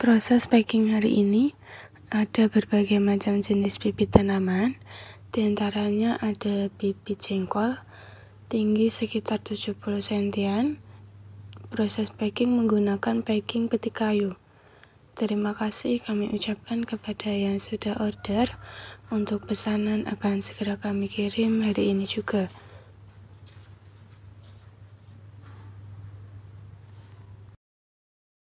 Proses packing hari ini ada berbagai macam jenis bibit tanaman, diantaranya ada bibit jengkol, tinggi sekitar 70 sentian. Proses packing menggunakan packing peti kayu. Terima kasih kami ucapkan kepada yang sudah order. Untuk pesanan akan segera kami kirim hari ini juga.